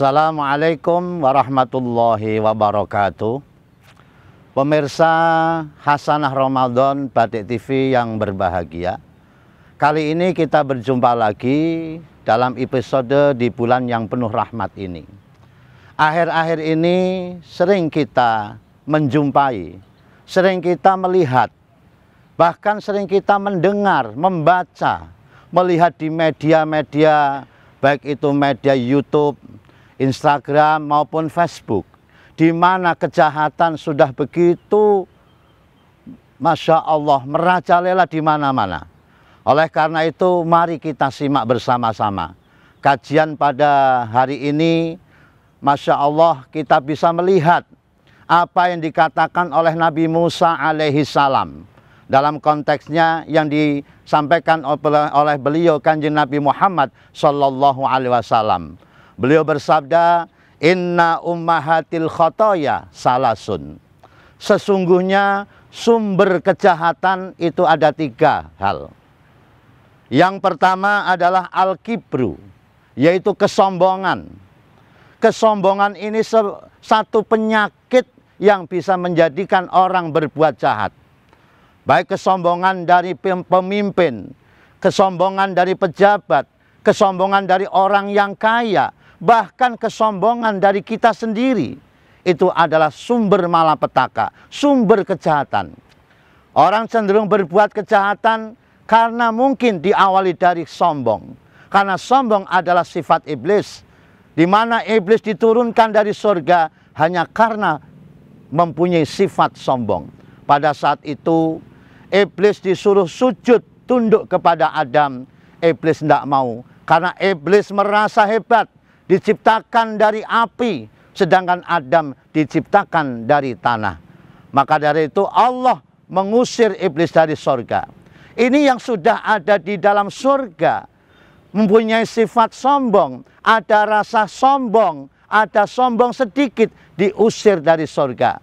Assalamualaikum warahmatullahi wabarakatuh. Pemirsa Hasanah Ramadan Batik TV yang berbahagia. Kali ini kita berjumpa lagi dalam episode di bulan yang penuh rahmat ini. Akhir-akhir ini sering kita menjumpai, sering kita melihat, bahkan sering kita mendengar, membaca, melihat di media-media baik itu media YouTube, Instagram maupun Facebook, di mana kejahatan sudah begitu, Masya Allah, merajalela di mana-mana. Oleh karena itu, mari kita simak bersama-sama. Kajian pada hari ini, Masya Allah, kita bisa melihat apa yang dikatakan oleh Nabi Musa alaihi salam. Dalam konteksnya yang disampaikan oleh beliau kanjeng Nabi Muhammad sallallahu alaihi wasallam. Beliau bersabda, "Inna ummahatil khotoya salasun." Sesungguhnya sumber kejahatan itu ada tiga hal. Yang pertama adalah al-kibru, yaitu kesombongan. Kesombongan ini satu penyakit yang bisa menjadikan orang berbuat jahat. Baik kesombongan dari pemimpin, kesombongan dari pejabat, kesombongan dari orang yang kaya, bahkan kesombongan dari kita sendiri itu adalah sumber malapetaka, sumber kejahatan. Orang cenderung berbuat kejahatan karena mungkin diawali dari sombong. Karena sombong adalah sifat iblis. Di mana iblis diturunkan dari surga hanya karena mempunyai sifat sombong. Pada saat itu iblis disuruh sujud tunduk kepada Adam. Iblis tidak mau karena iblis merasa hebat diciptakan dari api, sedangkan Adam diciptakan dari tanah. Maka dari itu Allah mengusir iblis dari sorga. Ini yang sudah ada di dalam surga, mempunyai sifat sombong, ada rasa sombong, ada sombong sedikit diusir dari sorga.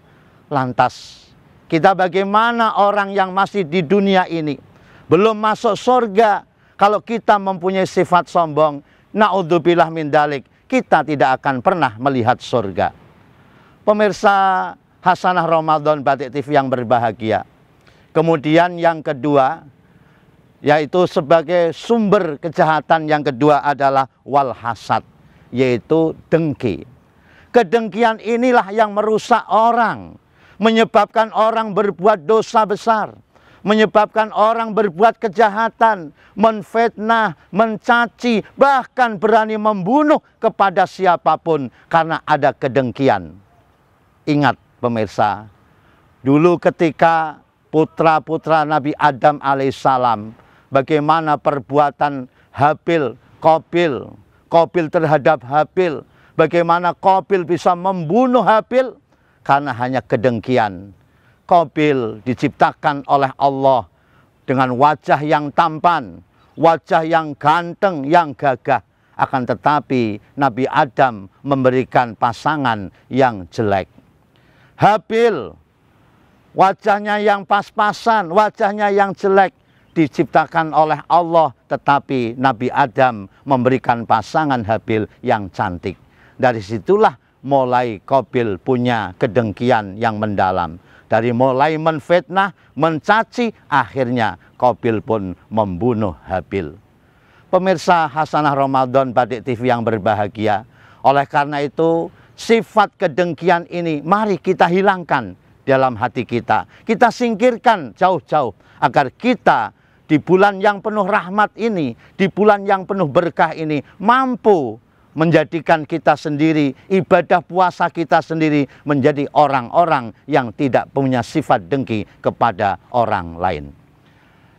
Lantas kita bagaimana orang yang masih di dunia ini belum masuk sorga kalau kita mempunyai sifat sombong, naudzubillah min dalik kita tidak akan pernah melihat surga. Pemirsa Hasanah Ramadan Batik TV yang berbahagia. Kemudian yang kedua, yaitu sebagai sumber kejahatan yang kedua adalah wal yaitu dengki. Kedengkian inilah yang merusak orang, menyebabkan orang berbuat dosa besar menyebabkan orang berbuat kejahatan, menfitnah, mencaci, bahkan berani membunuh kepada siapapun karena ada kedengkian. Ingat pemirsa, dulu ketika putra-putra Nabi Adam alaihissalam, bagaimana perbuatan Habil, Kopil, Kopil terhadap Habil, bagaimana Kopil bisa membunuh Habil karena hanya kedengkian Qabil diciptakan oleh Allah dengan wajah yang tampan, wajah yang ganteng, yang gagah. Akan tetapi Nabi Adam memberikan pasangan yang jelek. Habil, wajahnya yang pas-pasan, wajahnya yang jelek diciptakan oleh Allah tetapi Nabi Adam memberikan pasangan Habil yang cantik. Dari situlah mulai Kobil punya kedengkian yang mendalam. Dari mulai menfitnah, mencaci, akhirnya Kobil pun membunuh Habil. Pemirsa Hasanah Ramadan Batik TV yang berbahagia, oleh karena itu sifat kedengkian ini mari kita hilangkan dalam hati kita. Kita singkirkan jauh-jauh agar kita di bulan yang penuh rahmat ini, di bulan yang penuh berkah ini mampu menjadikan kita sendiri, ibadah puasa kita sendiri menjadi orang-orang yang tidak punya sifat dengki kepada orang lain.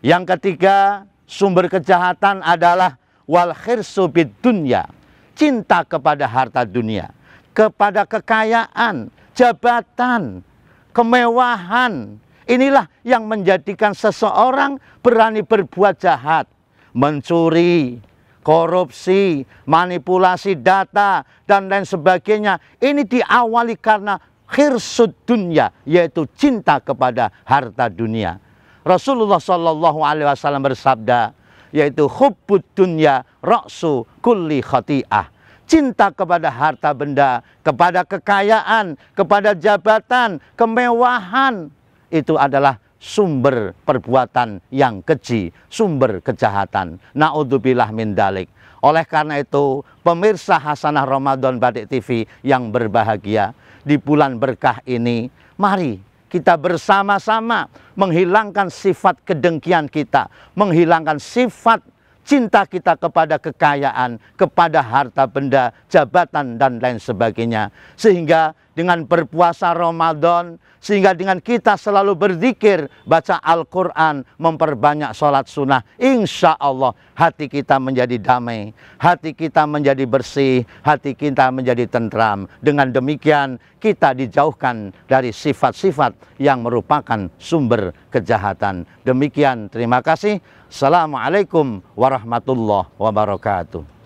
Yang ketiga, sumber kejahatan adalah wal khirsu bid dunya, cinta kepada harta dunia, kepada kekayaan, jabatan, kemewahan. Inilah yang menjadikan seseorang berani berbuat jahat, mencuri, korupsi, manipulasi data, dan lain sebagainya. Ini diawali karena khirsud dunia, yaitu cinta kepada harta dunia. Rasulullah Shallallahu Alaihi Wasallam bersabda, yaitu hubud dunia roksu kulli khati'ah. Cinta kepada harta benda, kepada kekayaan, kepada jabatan, kemewahan. Itu adalah sumber perbuatan yang keji, sumber kejahatan. Naudzubillah min dalik. Oleh karena itu, pemirsa Hasanah Ramadan Badik TV yang berbahagia, di bulan berkah ini, mari kita bersama-sama menghilangkan sifat kedengkian kita, menghilangkan sifat cinta kita kepada kekayaan, kepada harta benda, jabatan, dan lain sebagainya. Sehingga dengan berpuasa Ramadan, sehingga dengan kita selalu berzikir, baca Al-Quran, memperbanyak sholat sunnah. Insya Allah hati kita menjadi damai, hati kita menjadi bersih, hati kita menjadi tentram. Dengan demikian kita dijauhkan dari sifat-sifat yang merupakan sumber kejahatan. Demikian, terima kasih. Assalamualaikum warahmatullahi wabarakatuh.